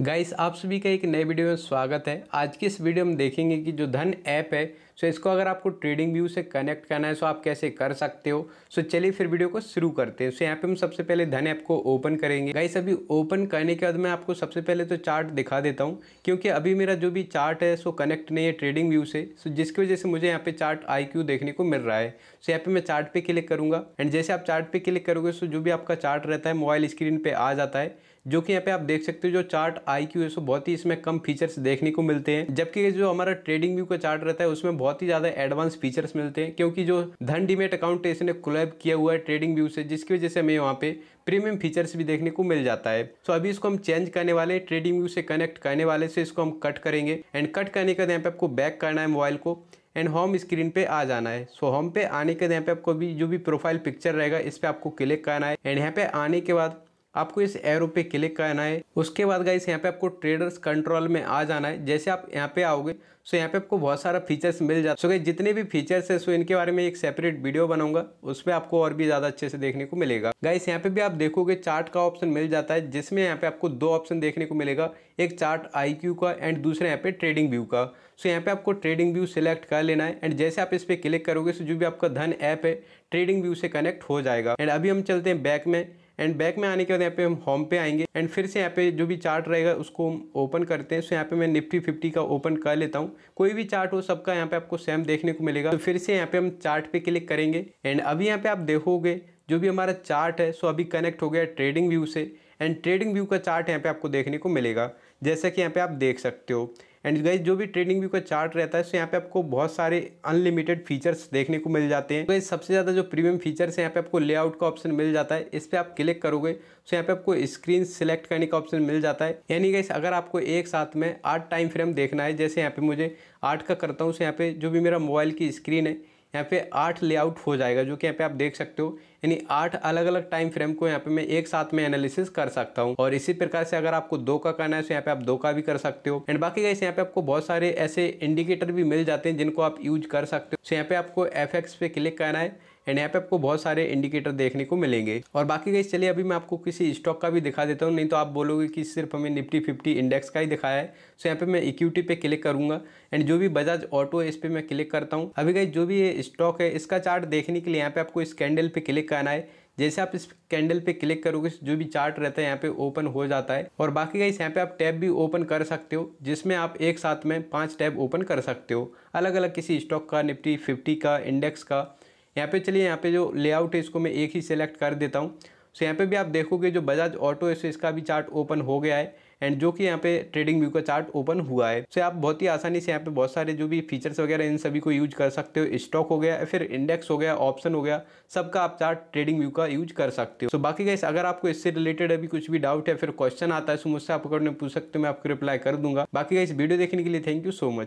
guys आप सभी का एक नए वीडियो में स्वागत है आज की इस वीडियो में देखेंगे कि जो धन ऐप है सो इसको अगर आपको ट्रेडिंग व्यू से कनेक्ट करना है सो आप कैसे कर सकते हो सो चलिए फिर वीडियो को शुरू करते हैं सो यहाँ पे हम सबसे पहले धन ऐप को ओपन करेंगे गाइस अभी ओपन करने के बाद मैं आपको सबसे पहले तो चार्ट दिखा देता हूँ क्योंकि अभी मेरा जो भी चार्ट है सो कनेक्ट नहीं है ट्रेडिंग व्यू से सो जिसकी वजह से मुझे यहाँ पे चार्ट आई देखने को मिल रहा है सो यहाँ पे मैं चार्ट पे क्लिक करूँगा एंड जैसे आप चार्ट पे क्लिक करोगे सो जो भी आपका चार्ट रहता है मोबाइल स्क्रीन पर आ जाता है जो कि यहाँ पे आप देख सकते हो जो चार्ट आई क्यू है बहुत ही इसमें कम फीचर्स देखने को मिलते हैं जबकि जो हमारा ट्रेडिंग व्यू का चार्ट रहता है उसमें बहुत ही ज़्यादा एडवांस फीचर्स मिलते हैं क्योंकि जो धन डिमेट अकाउंट इसने क्लैब किया हुआ है ट्रेडिंग व्यू से जिसकी वजह से हमें वहाँ पे प्रीमियम फीचर्स भी देखने को मिल जाता है सो अभी इसको हम चेंज करने वाले हैं ट्रेडिंग व्यू से कनेक्ट करने वाले से इसको हम कट करेंगे एंड कट करने के बाद यहाँ पे आपको बैक करना है मोबाइल को एंड होम स्क्रीन पे आ जाना है सो so, होम पे आने के बाद यहाँ पे आपको भी जो भी प्रोफाइल पिक्चर रहेगा इस पर आपको क्लिक करना है एंड यहाँ पे आने के बाद आपको इस एरो पे क्लिक करना है उसके बाद गाइस यहाँ पे आपको ट्रेडर्स कंट्रोल में आ जाना है जैसे आप यहाँ पे आओगे सो यहाँ पे आपको बहुत सारा फीचर्स मिल जाता है सो गई जितने भी फीचर्स है सो इनके बारे में एक सेपरेट वीडियो बनाऊंगा उस पर आपको और भी ज़्यादा अच्छे से देखने को मिलेगा गाइस यहाँ पे भी आप देखोगे चार्ट का ऑप्शन मिल जाता है जिसमें यहाँ पे आपको दो ऑप्शन देखने को मिलेगा एक चार्ट आई का एंड दूसरे यहाँ पे ट्रेडिंग व्यू का सो यहाँ पे आपको ट्रेडिंग व्यू सिलेक्ट कर लेना है एंड जैसे आप इस पर क्लिक करोगे सो जो भी आपका धन ऐप है ट्रेडिंग व्यू से कनेक्ट हो जाएगा एंड अभी हम चलते हैं बैक में एंड बैक में आने के बाद यहाँ पे हम होम पे आएंगे एंड फिर से यहाँ पे जो भी चार्ट रहेगा उसको हम ओपन करते हैं सो यहाँ पे मैं निफ्टी फिफ्टी का ओपन कर लेता हूँ कोई भी चार्ट हो सबका यहाँ पे आपको सेम देखने को मिलेगा तो फिर से यहाँ पे हम चार्ट पे क्लिक करेंगे एंड अभी यहाँ पे आप देखोगे जो भी हमारा चार्ट है सो अभी कनेक्ट हो गया ट्रेडिंग व्यू से एंड ट्रेडिंग व्यू का चार्ट यहाँ पे आपको देखने को मिलेगा जैसा कि यहाँ पे आप देख सकते हो एंड गाइज जो भी ट्रेडिंग व्यू का चार्ट रहता है सो यहाँ पे आपको बहुत सारे अनलिमिटेड फीचर्स देखने को मिल जाते हैं तो सबसे ज़्यादा जो प्रीमियम फीचर्स है यहाँ पे आपको लेआउट का ऑप्शन मिल जाता है इस पर आप क्लिक करोगे सो तो यहाँ पे आपको स्क्रीन सेलेक्ट करने का ऑप्शन मिल जाता है यानी गाइस अगर आपको एक साथ में आठ टाइम फ्रेम देखना है जैसे यहाँ पे मुझे आठ का करता हूँ सो तो यहाँ पे जो भी मेरा मोबाइल की स्क्रीन है यहाँ पे आठ लेआउट हो जाएगा जो कि यहाँ पे आप देख सकते हो यानी आठ अलग अलग टाइम फ्रेम को यहाँ पे मैं एक साथ में एनालिसिस कर सकता हूँ और इसी प्रकार से अगर आपको दो का करना है तो यहाँ पे आप दो का भी कर सकते हो एंड बाकी गाइस यहाँ पे आपको बहुत सारे ऐसे इंडिकेटर भी मिल जाते हैं जिनको आप यूज कर सकते हो तो यहाँ पे आपको एफ पे क्लिक करना है एंड यहाँ पे आपको बहुत सारे इंडिकेटर देखने को मिलेंगे और बाकी गई चलिए अभी मैं आपको किसी स्टॉक का भी दिखा देता हूँ नहीं तो आप बोलोगे कि सिर्फ हमें निफ्टी फिफ्टी इंडेक्स का ही दिखाया है सो यहाँ पे मैं इक्विटी पे क्लिक करूंगा एंड जो भी बजाज ऑटो है इस पर मैं क्लिक करता हूँ अभी गई जो भी ये स्टॉक है इसका चार्ट देखने के लिए यहाँ पे आपको इस कैंडल पे क्लिक क्लिक करना है जैसे आप इस कैंडल पे क्लिक करोगे जो भी चार्ट रहता है यहाँ पे ओपन हो जाता है और बाकी का इस यहाँ पे आप टैब भी ओपन कर सकते हो जिसमें आप एक साथ में पांच टैब ओपन कर सकते हो अलग अलग किसी स्टॉक का निफ्टी फिफ्टी का इंडेक्स का यहाँ पे चलिए यहाँ पे जो लेआउट है इसको मैं एक ही सिलेक्ट कर देता हूँ सो यहाँ पर भी आप देखोगे जो बजाज ऑटो है इसका भी चार्ट ओपन हो गया है एंड जो कि यहाँ पे ट्रेडिंग व्यू का चार्ट ओपन हुआ है सो आप बहुत ही आसानी से यहाँ पे बहुत सारे जो भी फीचर्स वगैरह इन सभी को यूज कर सकते हो स्टॉक हो गया फिर इंडेक्स हो गया ऑप्शन हो गया सबका आप चार्ट ट्रेडिंग व्यू का यूज कर सकते हो सो बाकी गाइस अगर आपको इससे रिलेटेड अभी कुछ भी डाउट है फिर क्वेश्चन आता है तो मुझसे आप अगर पूछ सकते हो मैं आपको रिप्लाई कर दूंगा बाकी गाइस वीडियो देखने के लिए थैंक यू सो मच